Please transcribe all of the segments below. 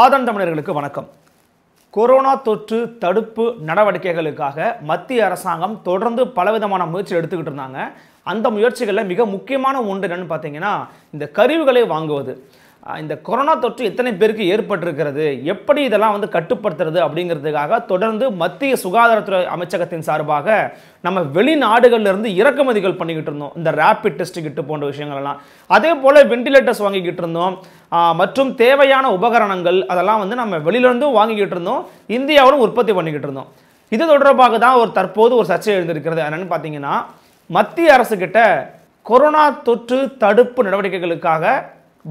ஆதன் தமிழர்களுக்கு வணக்கம் கொரோனா தொற்று தடுப்பு நடவடிக்கைகளுக்காக மத்திய அரசாங்கம் தொடர்ந்து பலவிதமான முயற்சி எடுத்துக்கிட்டு இருந்தாங்க அந்த முயற்சிகளில் மிக முக்கியமான ஒன்று என்னென்னு பார்த்தீங்கன்னா இந்த கருவிகளை வாங்குவது இந்த கொரோனா தொற்று எத்தனை பேருக்கு ஏற்பட்டிருக்கிறது எப்படி இதெல்லாம் வந்து கட்டுப்படுத்துறது அப்படிங்கிறதுக்காக தொடர்ந்து மத்திய சுகாதாரத்துறை அமைச்சகத்தின் சார்பாக நம்ம இருந்து இறக்குமதிகள் பண்ணிக்கிட்டு இருந்தோம் இந்த ரேபிட் டெஸ்ட் கிட்டு போன்ற விஷயங்கள்லாம் அதே போல் வெண்டிலேட்டர்ஸ் வாங்கிக்கிட்டு இருந்தோம் மற்றும் தேவையான உபகரணங்கள் அதெல்லாம் வந்து நம்ம வெளியிலேருந்தும் வாங்கிக்கிட்டு இருந்தோம் இந்தியாவிலும் உற்பத்தி பண்ணிக்கிட்டு இருந்தோம் இது தொடர்பாக தான் ஒரு தற்போது ஒரு சர்ச்சை எழுந்திருக்கிறது என்னென்னு பார்த்தீங்கன்னா மத்திய அரசுக்கிட்ட கொரோனா தொற்று தடுப்பு நடவடிக்கைகளுக்காக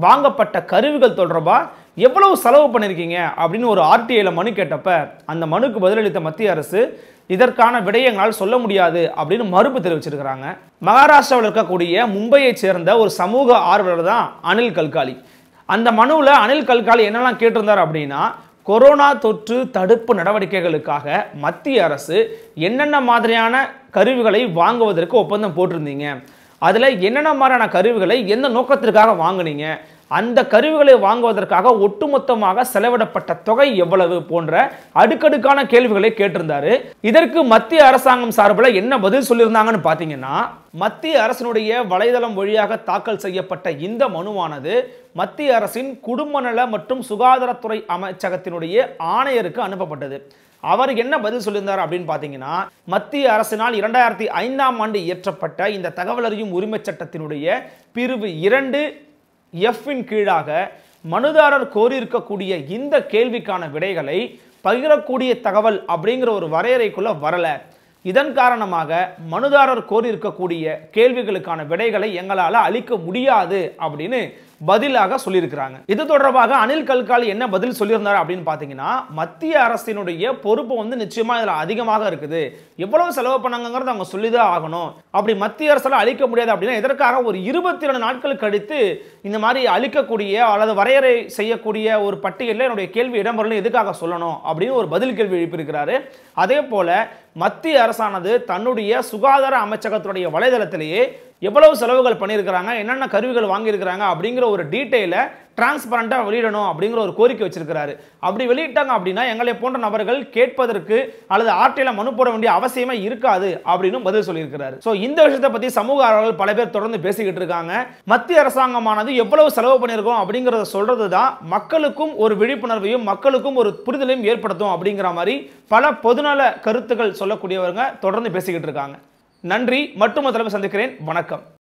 வாங்கப்பட்ட கருவிகள் தொடர்பாக எவ்வளவு செலவு பண்ணியிருக்கீங்க அப்படின்னு ஒரு ஆர்டிஐயில் மனு கேட்டப்ப அந்த மனுக்கு பதிலளித்த மத்திய அரசு இதற்கான விடயங்களால் சொல்ல முடியாது அப்படின்னு மறுப்பு தெரிவிச்சிருக்கிறாங்க மகாராஷ்டிராவில் இருக்கக்கூடிய மும்பையைச் சேர்ந்த ஒரு சமூக ஆர்வலர் தான் அனில் கல்காலி அந்த மனுவில் அனில் கல்காலி என்னெல்லாம் கேட்டிருந்தார் அப்படின்னா கொரோனா தொற்று தடுப்பு நடவடிக்கைகளுக்காக மத்திய அரசு என்னென்ன மாதிரியான கருவிகளை வாங்குவதற்கு ஒப்பந்தம் போட்டிருந்தீங்க அதில் என்னென்ன மாதிரியான கருவிகளை எந்த நோக்கத்திற்காக வாங்கினீங்க அந்த கருவிகளை வாங்குவதற்காக ஒட்டுமொத்தமாக செலவிடப்பட்ட தொகை எவ்வளவு போன்ற அடுக்கடுக்கான கேள்விகளை கேட்டிருந்தாரு இதற்கு மத்திய அரசாங்கம் சார்பில் என்ன பதில் சொல்லியிருந்தாங்கன்னு பார்த்தீங்கன்னா மத்திய அரசினுடைய வலைதளம் வழியாக தாக்கல் செய்யப்பட்ட இந்த மனுவானது மத்திய அரசின் குடும்ப நல மற்றும் சுகாதாரத்துறை அமைச்சகத்தினுடைய ஆணையருக்கு அனுப்பப்பட்டது அவர் என்ன பதில் சொல்லியிருந்தார் அப்படின்னு பார்த்தீங்கன்னா மத்திய அரசினால் இரண்டாயிரத்தி ஐந்தாம் ஆண்டு இயற்றப்பட்ட இந்த தகவல் அறியும் உரிமை சட்டத்தினுடைய பிரிவு இரண்டு எஃப்பின் கீழாக மனுதாரர் கோரியிருக்கக்கூடிய இந்த கேள்விக்கான விடைகளை பகிரக்கூடிய தகவல் அப்படிங்கிற ஒரு வரையறைக்குள்ளே வரலை இதன் காரணமாக மனுதாரர் கோரியிருக்கக்கூடிய கேள்விகளுக்கான விடைகளை எங்களால் அளிக்க முடியாது அப்படின்னு பதிலாக சொல்லியிருக்கிறாங்க இது தொடர்பாக அனில் கல்காலி என்ன பதில் சொல்லியிருந்தார் அப்படின்னு பார்த்தீங்கன்னா மத்திய அரசினுடைய பொறுப்பு வந்து நிச்சயமா இதில் அதிகமாக இருக்குது எவ்வளவு செலவு பண்ணாங்கிறது அவங்க சொல்லிதான் ஆகணும் அப்படி மத்திய அரசால் அழிக்க முடியாது அப்படின்னா இதற்காக ஒரு இருபத்தி இரண்டு நாட்களுக்கு அடித்து இந்த மாதிரி அழிக்கக்கூடிய அல்லது வரையறை செய்யக்கூடிய ஒரு பட்டியலில் என்னுடைய கேள்வி இடம்பெறல எதுக்காக சொல்லணும் அப்படின்னு ஒரு பதில் கேள்வி எழுப்பியிருக்கிறாரு அதே போல மத்திய அரசானது தன்னுடைய சுகாதார அமைச்சகத்தினுடைய வலைதளத்திலேயே எவ்வளவு செலவுகள் பண்ணியிருக்கிறாங்க என்னென்ன கருவிகள் வாங்கியிருக்கிறாங்க அப்படிங்கிற ஒரு டீட்டெயிலை டிரான்ஸ்பரண்ட்டாக வெளியிடணும் அப்படிங்கிற ஒரு கோரிக்கை வச்சிருக்கிறாரு அப்படி வெளியிட்டாங்க அப்படின்னா எங்களை போன்ற நபர்கள் கேட்பதற்கு அல்லது ஆர்டிஐயில் மனு போட வேண்டிய அவசியமே இருக்காது அப்படின்னு பதில் சொல்லியிருக்கிறாரு ஸோ இந்த விஷயத்தை பற்றி சமூக ஆர்வலர்கள் பல பேர் தொடர்ந்து பேசிக்கிட்டு இருக்காங்க மத்திய அரசாங்கமானது எவ்வளவு செலவு பண்ணியிருக்கோம் அப்படிங்கிறத சொல்றது தான் மக்களுக்கும் ஒரு விழிப்புணர்வையும் மக்களுக்கும் ஒரு புரிதலையும் ஏற்படுத்தும் அப்படிங்கிற மாதிரி பல பொதுநல கருத்துக்கள் சொல்லக்கூடியவங்க தொடர்ந்து பேசிக்கிட்டு இருக்காங்க நன்றி மற்றும் தடவை சந்திக்கிறேன் வணக்கம்